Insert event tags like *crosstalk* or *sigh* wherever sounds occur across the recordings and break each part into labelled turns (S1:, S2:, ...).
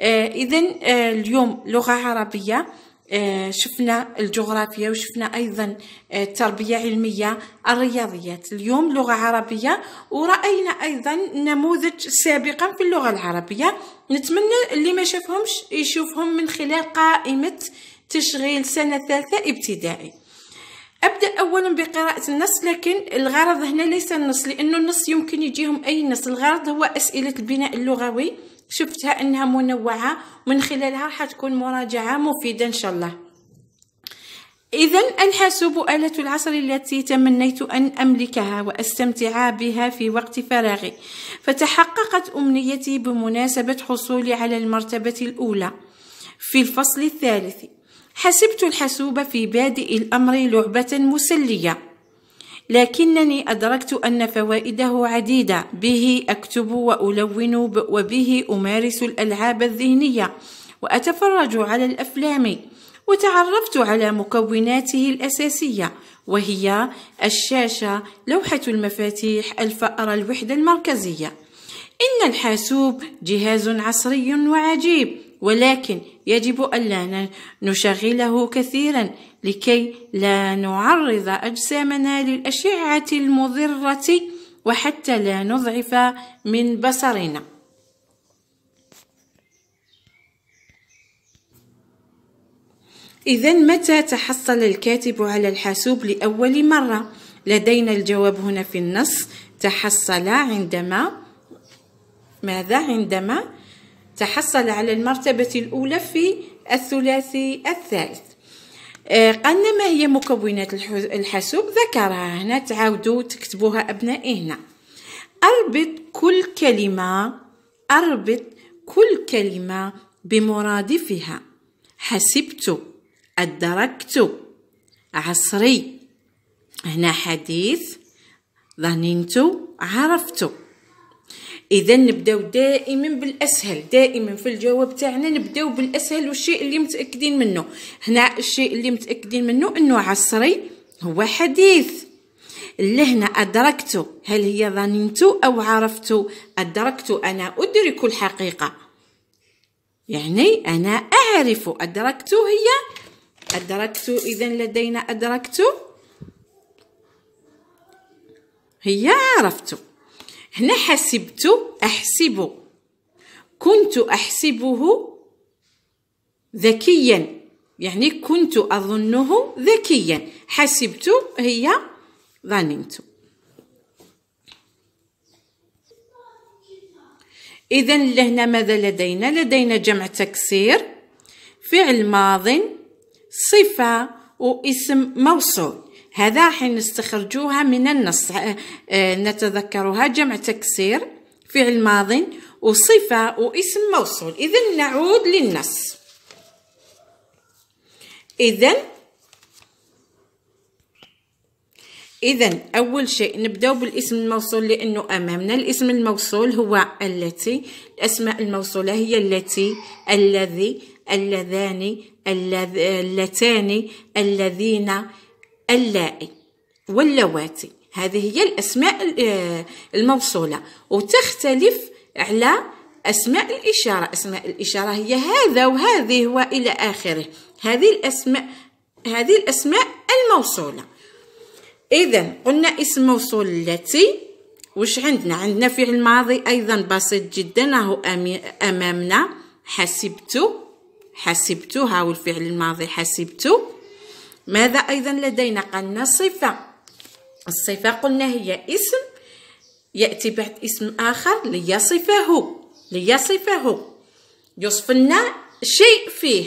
S1: آه، اذا آه، اليوم لغه عربيه آه، شفنا الجغرافيا وشفنا ايضا التربيه العلميه الرياضيات اليوم لغه عربيه وراينا ايضا نموذج سابقا في اللغه العربيه نتمنى اللي ما شافهمش يشوفهم من خلال قائمه تشغيل سنه ثالثه ابتدائي ابدا اولا بقراءه النص لكن الغرض هنا ليس النص لانه النص يمكن يجيهم اي نص الغرض هو اسئله البناء اللغوي شفتها انها منوعه من خلالها راح تكون مراجعه مفيده ان شاء الله إذا الحاسوب آلة العصر التي تمنيت أن أملكها وأستمتع بها في وقت فراغي فتحققت أمنيتي بمناسبة حصولي على المرتبة الأولى في الفصل الثالث حسبت الحاسوب في بادئ الأمر لعبة مسلية لكنني أدركت أن فوائده عديدة به أكتب وألون وبه أمارس الألعاب الذهنية وأتفرج على الأفلام وتعرفت على مكوناته الأساسية وهي الشاشة لوحة المفاتيح الفأرة الوحدة المركزية إن الحاسوب جهاز عصري وعجيب ولكن يجب ألا نشغله كثيرا لكي لا نعرض أجسامنا للأشعة المضرة وحتى لا نضعف من بصرنا إذا متى تحصل الكاتب على الحاسوب لأول مرة؟ لدينا الجواب هنا في النص تحصل عندما ماذا عندما تحصل على المرتبة الأولى في الثلاثي الثالث آه، قالنا ما هي مكونات الحاسوب ذكرها هنا تعاودوا تكتبوها أبنائي هنا أربط كل كلمة أربط كل كلمة بمرادفها حسبت أدركت عصري هنا حديث ظننت عرفت اذا نبداو دائما بالاسهل دائما في الجواب تاعنا نبداو بالاسهل والشيء اللي متاكدين منه هنا الشيء اللي متاكدين منه انه عصري هو حديث لهنا أدركت هل هي ظننت أو عرفت أدركت أنا أدرك الحقيقة يعني أنا أعرف أدركت هي أدركت إذا لدينا أدركت هي عرفت هنا حسبت أحسب كنت أحسبه ذكيا يعني كنت أظنه ذكيا حسبت هي ظننت إذا لهنا ماذا لدينا؟ لدينا جمع تكسير فعل ماض صفة واسم موصول هذا حين نستخرجوها من النص آه، نتذكرها جمع تكسير فعل ماض وصفة واسم موصول إذا نعود للنص إذا إذا أول شيء نبداو بالاسم الموصول لأنه أمامنا الاسم الموصول هو التي الأسماء الموصولة هي التي الذي اللذان اللذ... اللتان اللذين اللائي واللواتي هذه هي الأسماء آه، الموصولة وتختلف على أسماء الإشارة أسماء الإشارة هي هذا وهذه وإلى آخره هذه الأسماء هذه الأسماء الموصولة إذا قلنا اسم موصول التي وش عندنا عندنا فعل ماضي أيضا بسيط جدا هو أمامنا حسبت حسبت هاو الفعل الماضي حسبت ماذا أيضا لدينا قلنا صفة الصفة قلنا هي اسم يأتي بعد اسم آخر ليصفه ليصفه يوصف لنا شيء فيه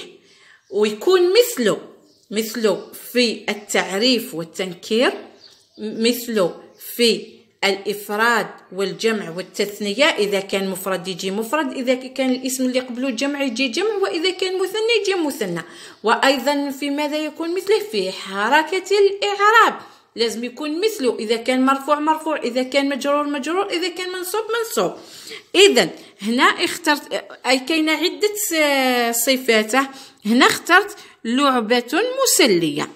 S1: ويكون مثله مثله في التعريف والتنكير مثله في الإفراد والجمع والتثنية إذا كان مفرد يجي مفرد إذا كان الاسم اللي قبله جمع يجي جمع وإذا كان مثنى يجي مثنى وأيضا في ماذا يكون مثله في حركة الإعراب لازم يكون مثله إذا كان مرفوع مرفوع إذا كان مجرور مجرور إذا كان منصوب منصوب إذا هنا اخترت أي كاين عدة آه، صفاته هنا اخترت لعبة مسلية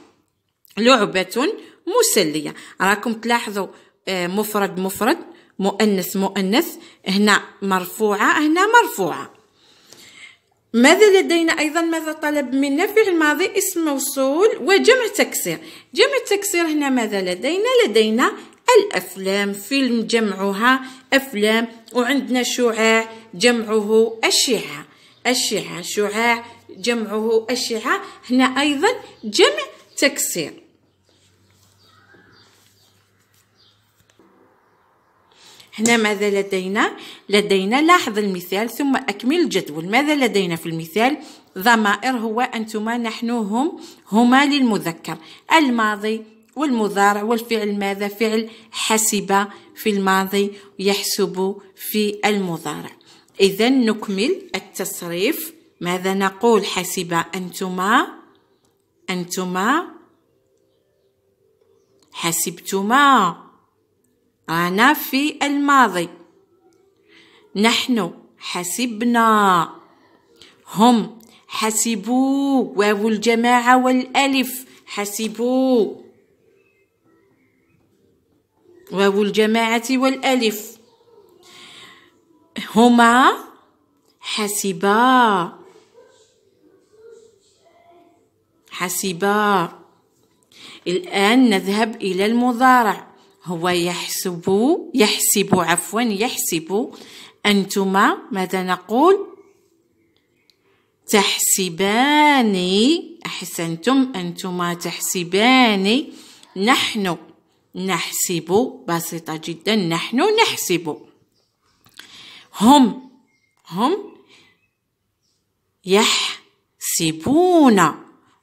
S1: لعبة مسلية راكم تلاحظوا آه، مفرد مفرد مؤنث مؤنث هنا مرفوعة هنا مرفوعة ماذا لدينا أيضا ماذا طلب منا في الماضي اسم موصول وجمع تكسير جمع تكسير هنا ماذا لدينا لدينا الأفلام فيلم جمعها أفلام وعندنا شعاع جمعه أشعة أشعة شعاع جمعه أشعة هنا أيضا جمع تكسير هنا ماذا لدينا لدينا لاحظ المثال ثم أكمل الجدول ماذا لدينا في المثال ضمائر هو أنتما نحن هم هما للمذكر الماضي والمضارع والفعل ماذا فعل حسب في الماضي يحسب في المضارع إذا نكمل التصريف ماذا نقول حسب أنتما أنتما حسبتما أنا في الماضي نحن حسبنا هم حسبوا واو الجماعة والألف حسبوا واو الجماعة والألف هما حسبا حسبا الآن نذهب إلى المضارع هو يحسب يحسب عفوا يحسب أنتما ماذا نقول تحسباني أحسنتم أنتما تحسباني نحن نحسب بسيطة جدا نحن نحسب هم هم يحسبون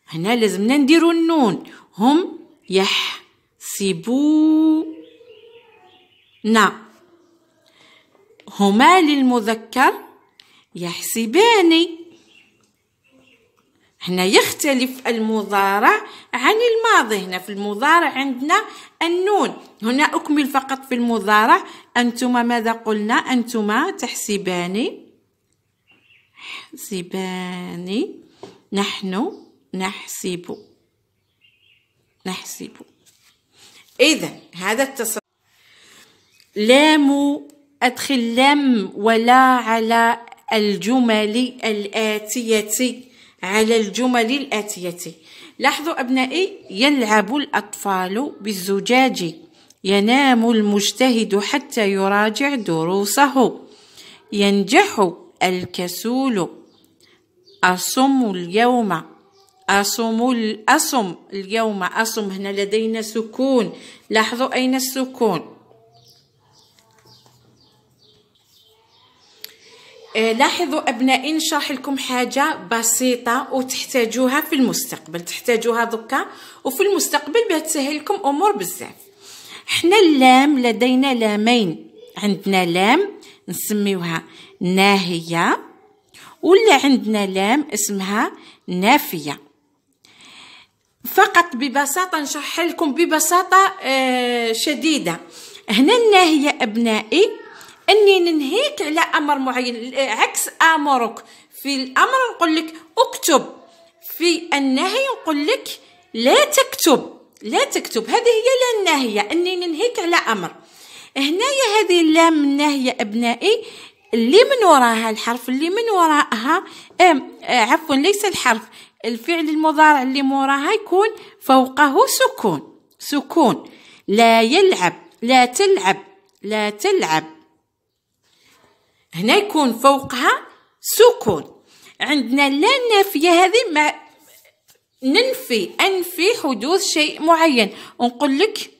S1: هنا لازمنا نديرو النون هم يح يحسبون هما للمذكر يحسبان هنا يختلف المضارع عن الماضي هنا في المضارع عندنا النون هنا أكمل فقط في المضارع أنتما ماذا قلنا أنتما تحسبان حسباني نحن نحسب نحسب إذا هذا التصريح لام أدخل لم ولا على الجمل الآتية على الجمل الآتية لاحظوا أبنائي يلعب الأطفال بالزجاج ينام المجتهد حتى يراجع دروسه ينجح الكسول أصم اليوم أصم الأصم اليوم أصم هنا لدينا سكون لاحظوا أين السكون إيه، لاحظوا أبنائي نشرح لكم حاجة بسيطة وتحتاجوها في المستقبل تحتاجوها ذكا وفي المستقبل باه لكم أمور بزاف حنا اللام لدينا لامين عندنا لام نسميوها ناهية ولا عندنا لام اسمها نافية فقط ببساطة نشرح لكم ببساطة آه، شديدة هنا الناهية أبنائي أني ننهيك على أمر معين عكس أمرك في الأمر نقول لك أكتب في النهي نقول لك لا تكتب لا تكتب هذه هي لا الناهية أني ننهيك على أمر هنايا هذه اللام الناهية أبنائي اللي من وراها الحرف اللي من وراها آه، آه، عفوا ليس الحرف الفعل المضارع اللي موراها يكون فوقه سكون سكون لا يلعب لا تلعب لا تلعب هنا يكون فوقها سكون عندنا لا نافية هذه ما ننفي أنفي حدوث شيء معين ونقول لك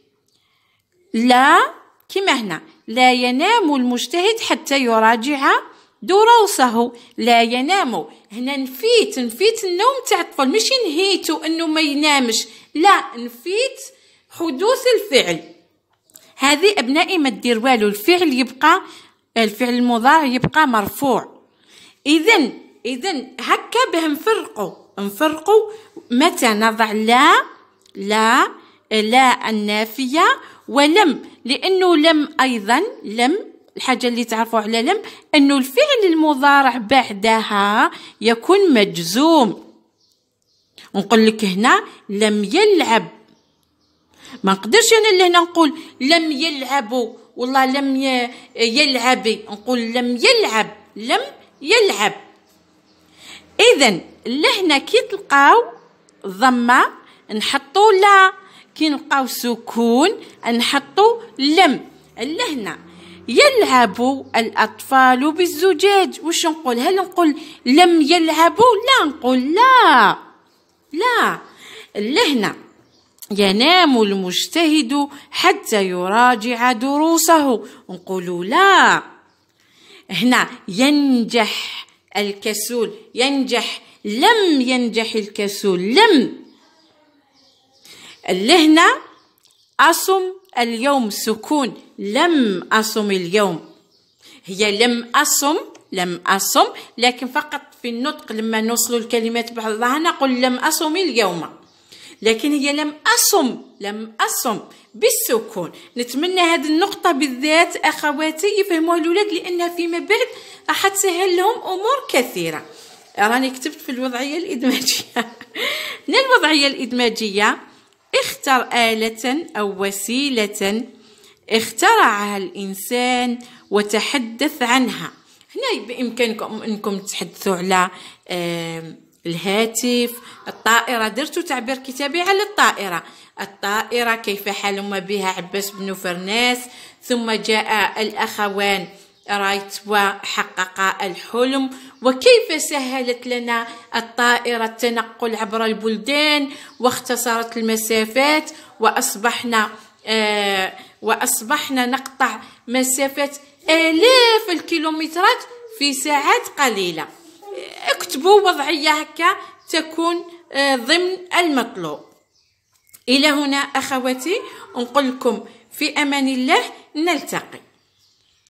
S1: لا كما هنا لا ينام المجتهد حتى يراجع دروسه لا ينام هنا نفيت نفيت النوم تاع الطفل ماشي نهيتو انه ما ينامش لا نفيت حدوث الفعل هذه ابنائي ما دير والو الفعل يبقى الفعل المضارع يبقى مرفوع اذا اذا هكا به نفرقوا نفرقوا متى نضع لا لا لا النافيه ولم لانه لم ايضا لم الحاجه اللي تعرفوا على لم انه الفعل المضارع بعدها يكون مجزوم نقول لك هنا لم يلعب ما نقدرش انا اللي لهنا نقول لم يلعبوا والله لم يلعب نقول لم يلعب لم يلعب اذا لهنا كي تلقاو ضمه نحطوا لا كي نلقاو سكون نحطوا لم لهنا يلعب الأطفال بالزجاج وش نقول هل نقول لم يلعبوا لا نقول لا لا لهنا ينام المجتهد حتى يراجع دروسه نقول لا هنا ينجح الكسول ينجح لم ينجح الكسول لم لهنا أصم اليوم سكون لم أصم اليوم هي لم أصم لم أصم لكن فقط في النطق لما نوصل الكلمات بعضها نقول لم أصم اليوم لكن هي لم أصم لم أصم بالسكون نتمنى هذه النقطة بالذات أخواتي يفهموها الأولاد لأنها فيما بعد راح تسهل لهم أمور كثيرة راني كتبت في الوضعية الإدماجية *laughs* من الوضعية الإدماجية اختر آلة أو وسيلة اخترعها الإنسان وتحدث عنها هنا بإمكانكم أنكم تحدثوا على الهاتف الطائرة درت تعبير كتابي على الطائرة الطائرة كيف حلم بها عباس بن فرناس ثم جاء الأخوان رايت وحقق الحلم وكيف سهلت لنا الطائرة التنقل عبر البلدان واختصرت المسافات وأصبحنا آه، وأصبحنا نقطع مسافة آلاف الكيلومترات في ساعات قليلة اكتبوا وضعية هكا تكون آه، ضمن المطلوب إلى هنا أخواتي نقول لكم في أمان الله نلتقي